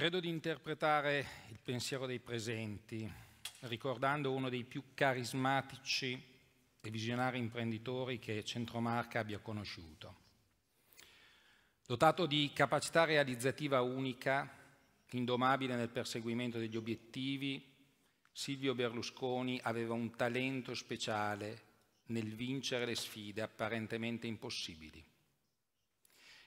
Credo di interpretare il pensiero dei presenti, ricordando uno dei più carismatici e visionari imprenditori che Centromarca abbia conosciuto. Dotato di capacità realizzativa unica, indomabile nel perseguimento degli obiettivi, Silvio Berlusconi aveva un talento speciale nel vincere le sfide apparentemente impossibili.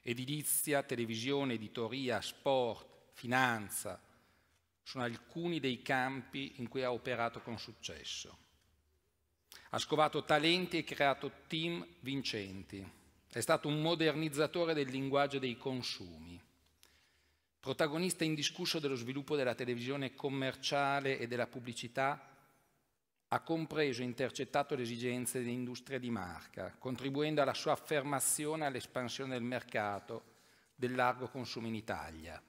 Edilizia, televisione, editoria, sport, finanza, sono alcuni dei campi in cui ha operato con successo. Ha scovato talenti e creato team vincenti. È stato un modernizzatore del linguaggio dei consumi, protagonista indiscusso dello sviluppo della televisione commerciale e della pubblicità ha compreso e intercettato le esigenze dell'industria di marca, contribuendo alla sua affermazione e all'espansione del mercato del largo consumo in Italia.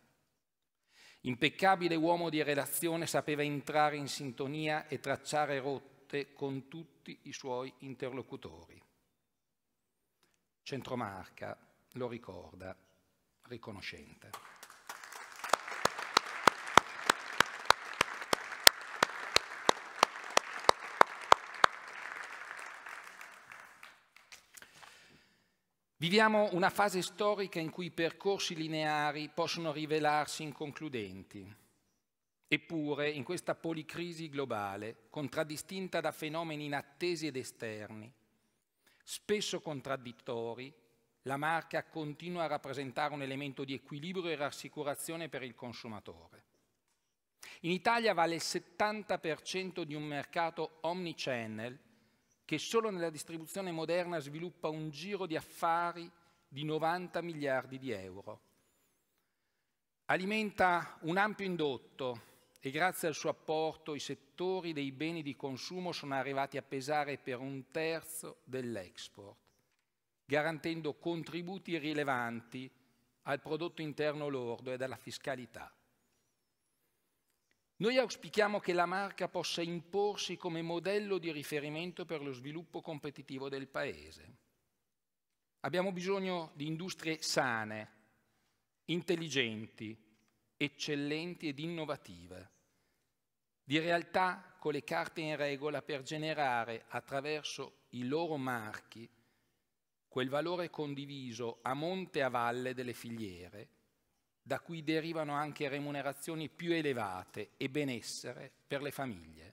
Impeccabile uomo di relazione, sapeva entrare in sintonia e tracciare rotte con tutti i suoi interlocutori. Centromarca lo ricorda, riconoscente. Viviamo una fase storica in cui i percorsi lineari possono rivelarsi inconcludenti. Eppure, in questa policrisi globale, contraddistinta da fenomeni inattesi ed esterni, spesso contraddittori, la marca continua a rappresentare un elemento di equilibrio e rassicurazione per il consumatore. In Italia vale il 70% di un mercato omnichannel che solo nella distribuzione moderna sviluppa un giro di affari di 90 miliardi di euro. Alimenta un ampio indotto e grazie al suo apporto i settori dei beni di consumo sono arrivati a pesare per un terzo dell'export, garantendo contributi rilevanti al prodotto interno lordo e alla fiscalità. Noi auspichiamo che la marca possa imporsi come modello di riferimento per lo sviluppo competitivo del Paese. Abbiamo bisogno di industrie sane, intelligenti, eccellenti ed innovative, di realtà con le carte in regola per generare attraverso i loro marchi quel valore condiviso a monte e a valle delle filiere da cui derivano anche remunerazioni più elevate e benessere per le famiglie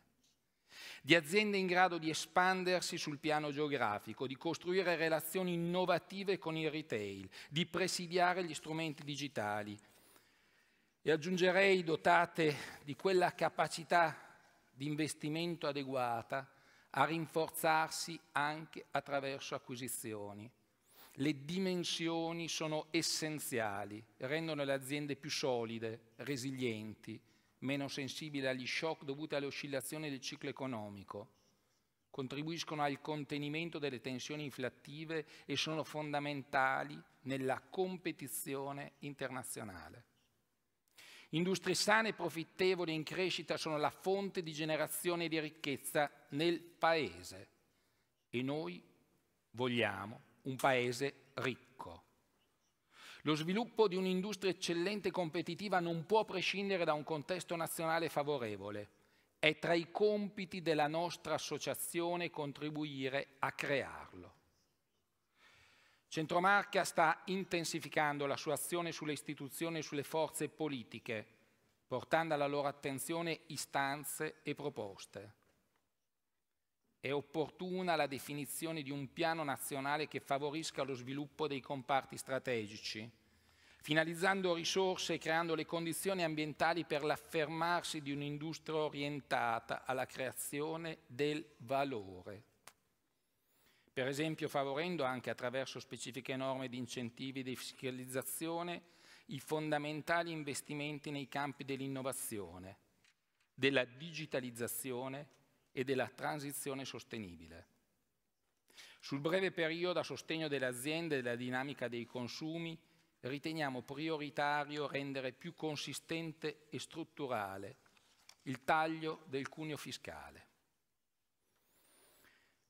di aziende in grado di espandersi sul piano geografico, di costruire relazioni innovative con il retail, di presidiare gli strumenti digitali e aggiungerei dotate di quella capacità di investimento adeguata a rinforzarsi anche attraverso acquisizioni le dimensioni sono essenziali, rendono le aziende più solide, resilienti, meno sensibili agli shock dovuti alle oscillazioni del ciclo economico, contribuiscono al contenimento delle tensioni inflattive e sono fondamentali nella competizione internazionale. Industrie sane e profittevoli in crescita sono la fonte di generazione di ricchezza nel Paese e noi vogliamo un paese ricco. Lo sviluppo di un'industria eccellente e competitiva non può prescindere da un contesto nazionale favorevole. È tra i compiti della nostra associazione contribuire a crearlo. Centromarca sta intensificando la sua azione sulle istituzioni e sulle forze politiche, portando alla loro attenzione istanze e proposte. È opportuna la definizione di un piano nazionale che favorisca lo sviluppo dei comparti strategici, finalizzando risorse e creando le condizioni ambientali per l'affermarsi di un'industria orientata alla creazione del valore. Per esempio favorendo anche attraverso specifiche norme di incentivi di fiscalizzazione i fondamentali investimenti nei campi dell'innovazione, della digitalizzazione e della transizione sostenibile. Sul breve periodo a sostegno delle aziende e della dinamica dei consumi riteniamo prioritario rendere più consistente e strutturale il taglio del cuneo fiscale.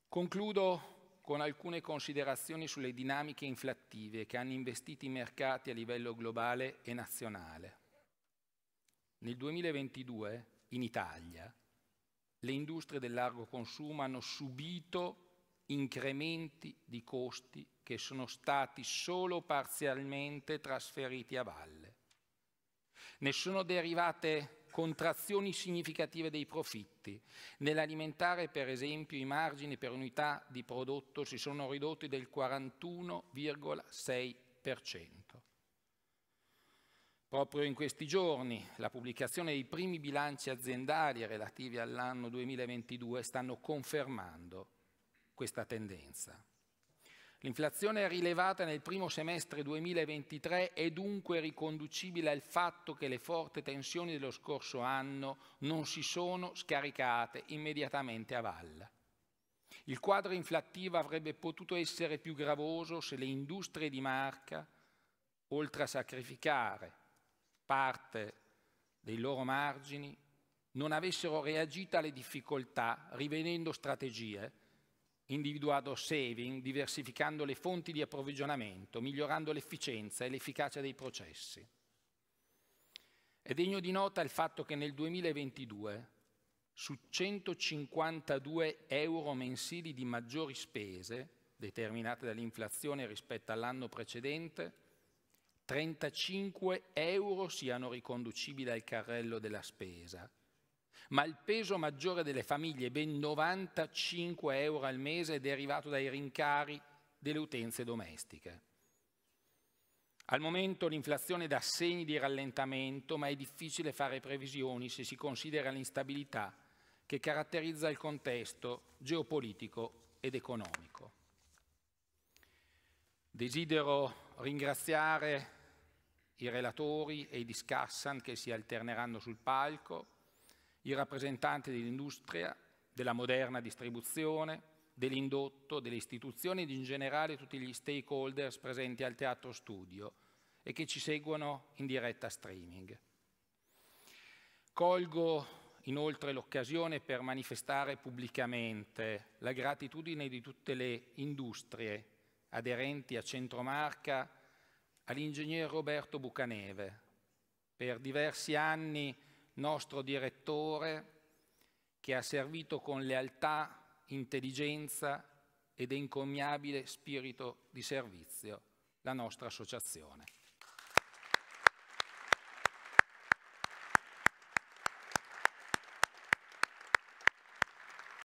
Concludo con alcune considerazioni sulle dinamiche inflattive che hanno investito i mercati a livello globale e nazionale. Nel 2022 in Italia le industrie del largo consumo hanno subito incrementi di costi che sono stati solo parzialmente trasferiti a valle. Ne sono derivate contrazioni significative dei profitti. Nell'alimentare, per esempio, i margini per unità di prodotto si sono ridotti del 41,6%. Proprio in questi giorni la pubblicazione dei primi bilanci aziendali relativi all'anno 2022 stanno confermando questa tendenza. L'inflazione rilevata nel primo semestre 2023 è dunque riconducibile al fatto che le forti tensioni dello scorso anno non si sono scaricate immediatamente a valle. Il quadro inflattivo avrebbe potuto essere più gravoso se le industrie di marca, oltre a sacrificare parte dei loro margini non avessero reagito alle difficoltà rivedendo strategie, individuando saving, diversificando le fonti di approvvigionamento, migliorando l'efficienza e l'efficacia dei processi. È degno di nota il fatto che nel 2022 su 152 euro mensili di maggiori spese determinate dall'inflazione rispetto all'anno precedente, 35 euro siano riconducibili al carrello della spesa, ma il peso maggiore delle famiglie, ben 95 euro al mese, è derivato dai rincari delle utenze domestiche. Al momento l'inflazione dà segni di rallentamento, ma è difficile fare previsioni se si considera l'instabilità che caratterizza il contesto geopolitico ed economico. Desidero ringraziare i relatori e i discussant che si alterneranno sul palco, i rappresentanti dell'industria, della moderna distribuzione, dell'indotto, delle istituzioni ed in generale tutti gli stakeholders presenti al Teatro Studio e che ci seguono in diretta streaming. Colgo inoltre l'occasione per manifestare pubblicamente la gratitudine di tutte le industrie aderenti a Centromarca all'ingegner Roberto Bucaneve, per diversi anni nostro direttore, che ha servito con lealtà, intelligenza ed encomiabile spirito di servizio la nostra associazione.